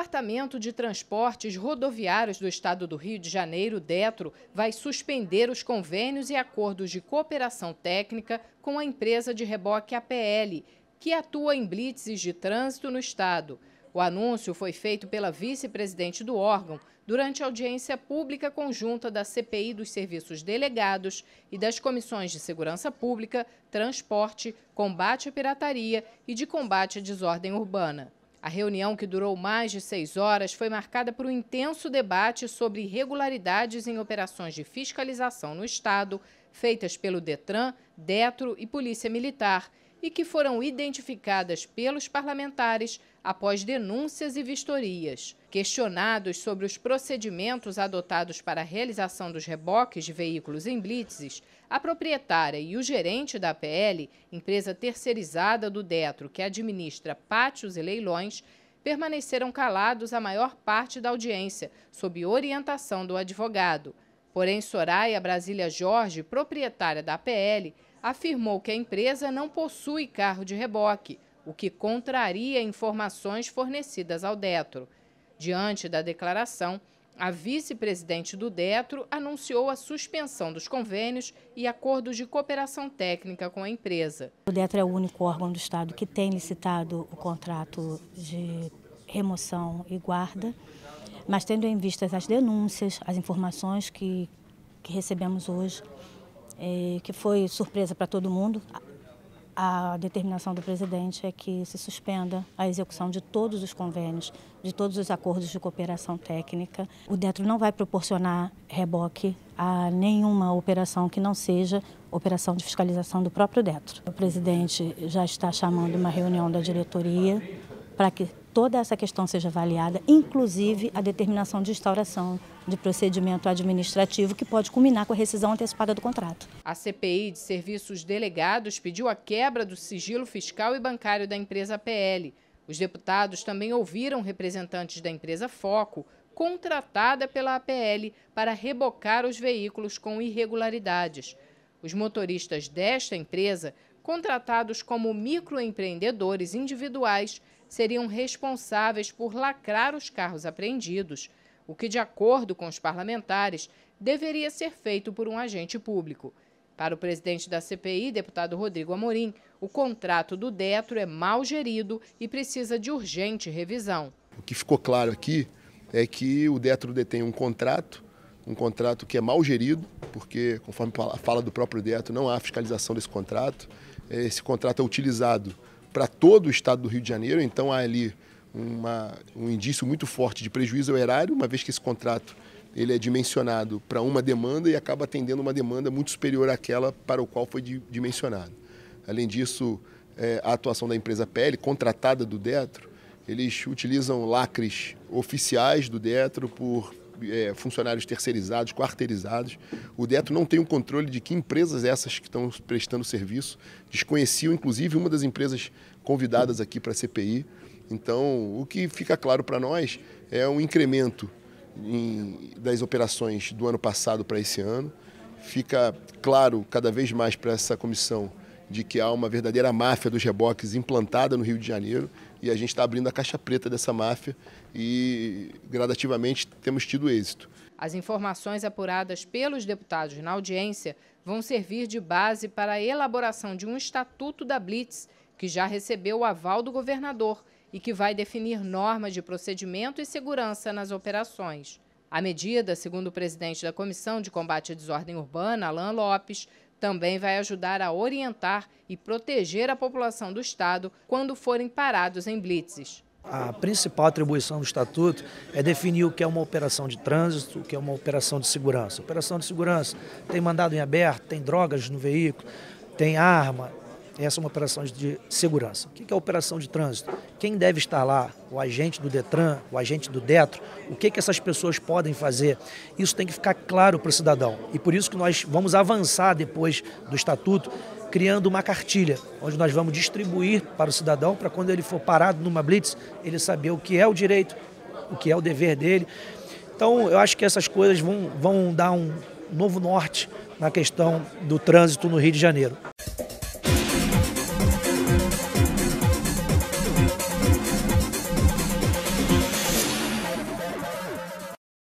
Departamento de Transportes Rodoviários do Estado do Rio de Janeiro, DETRO, vai suspender os convênios e acordos de cooperação técnica com a empresa de reboque APL, que atua em blitzes de trânsito no Estado. O anúncio foi feito pela vice-presidente do órgão durante a audiência pública conjunta da CPI dos Serviços Delegados e das Comissões de Segurança Pública, Transporte, Combate à Pirataria e de Combate à Desordem Urbana. A reunião, que durou mais de seis horas, foi marcada por um intenso debate sobre irregularidades em operações de fiscalização no Estado, feitas pelo Detran, Detro e Polícia Militar, e que foram identificadas pelos parlamentares após denúncias e vistorias. Questionados sobre os procedimentos adotados para a realização dos reboques de veículos em blitzes, a proprietária e o gerente da PL, empresa terceirizada do Detro que administra pátios e leilões, permaneceram calados a maior parte da audiência, sob orientação do advogado. Porém, Soraya Brasília Jorge, proprietária da PL, afirmou que a empresa não possui carro de reboque, o que contraria informações fornecidas ao Detro. Diante da declaração, a vice-presidente do Detro anunciou a suspensão dos convênios e acordos de cooperação técnica com a empresa. O Detro é o único órgão do Estado que tem licitado o contrato de remoção e guarda, mas tendo em vista as denúncias, as informações que, que recebemos hoje, é, que foi surpresa para todo mundo. A determinação do presidente é que se suspenda a execução de todos os convênios, de todos os acordos de cooperação técnica. O DETRO não vai proporcionar reboque a nenhuma operação que não seja operação de fiscalização do próprio DETRO. O presidente já está chamando uma reunião da diretoria para que toda essa questão seja avaliada, inclusive a determinação de instauração de procedimento administrativo que pode culminar com a rescisão antecipada do contrato. A CPI de serviços delegados pediu a quebra do sigilo fiscal e bancário da empresa PL. Os deputados também ouviram representantes da empresa Foco, contratada pela APL para rebocar os veículos com irregularidades. Os motoristas desta empresa contratados como microempreendedores individuais, seriam responsáveis por lacrar os carros apreendidos, o que, de acordo com os parlamentares, deveria ser feito por um agente público. Para o presidente da CPI, deputado Rodrigo Amorim, o contrato do Detro é mal gerido e precisa de urgente revisão. O que ficou claro aqui é que o Detro detém um contrato, um contrato que é mal gerido, porque, conforme a fala do próprio Detro, não há fiscalização desse contrato esse contrato é utilizado para todo o estado do Rio de Janeiro, então há ali uma, um indício muito forte de prejuízo ao erário, uma vez que esse contrato ele é dimensionado para uma demanda e acaba atendendo uma demanda muito superior àquela para o qual foi dimensionado. Além disso, é, a atuação da empresa Pele, contratada do Detro, eles utilizam lacres oficiais do Detro por é, funcionários terceirizados, quarteirizados. O Deto não tem o um controle de que empresas essas que estão prestando serviço. Desconheciam, inclusive, uma das empresas convidadas aqui para a CPI. Então, o que fica claro para nós é um incremento em, das operações do ano passado para esse ano. Fica claro cada vez mais para essa comissão de que há uma verdadeira máfia dos reboques implantada no Rio de Janeiro e a gente está abrindo a caixa preta dessa máfia e gradativamente temos tido êxito. As informações apuradas pelos deputados na audiência vão servir de base para a elaboração de um estatuto da Blitz, que já recebeu o aval do governador e que vai definir normas de procedimento e segurança nas operações. A medida, segundo o presidente da Comissão de Combate à Desordem Urbana, Alain Lopes, também vai ajudar a orientar e proteger a população do Estado quando forem parados em blitzes. A principal atribuição do Estatuto é definir o que é uma operação de trânsito, o que é uma operação de segurança. Operação de segurança tem mandado em aberto, tem drogas no veículo, tem arma, essa é uma operação de segurança. O que é a operação de trânsito? Quem deve estar lá? O agente do Detran, o agente do Detro? O que, é que essas pessoas podem fazer? Isso tem que ficar claro para o cidadão. E por isso que nós vamos avançar depois do estatuto, criando uma cartilha, onde nós vamos distribuir para o cidadão, para quando ele for parado numa blitz, ele saber o que é o direito, o que é o dever dele. Então, eu acho que essas coisas vão, vão dar um novo norte na questão do trânsito no Rio de Janeiro.